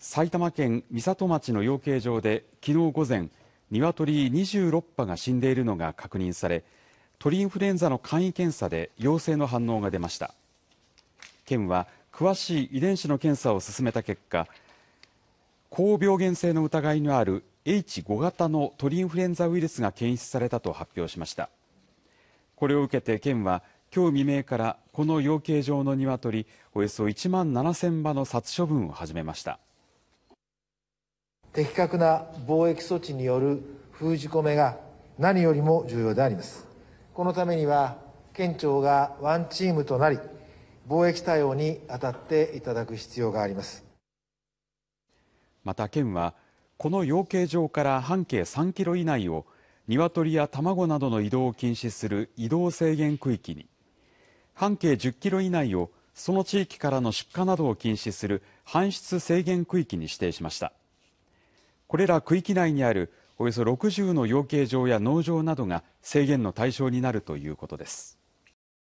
埼玉県美里町の養鶏場できのう午前、鶏26羽が死んでいるのが確認され、鳥インフルエンザの簡易検査で陽性の反応が出ました。県は詳しい遺伝子の検査を進めた結果、高病原性の疑いのある H5 型の鳥インフルエンザウイルスが検出されたと発表しました。これを受けて県は、きょう未明からこの養鶏場の鶏およそ1万7000羽の殺処分を始めました。的確な貿易措置による封じ込めが何よりも重要でありますこのためには県庁がワンチームとなり貿易対応に当たっていただく必要がありますまた県はこの養鶏場から半径3キロ以内を鶏や卵などの移動を禁止する移動制限区域に半径10キロ以内をその地域からの出荷などを禁止する搬出制限区域に指定しました。これら区域内にあるおよそ60の養鶏場や農場などが制限の対象になるということです。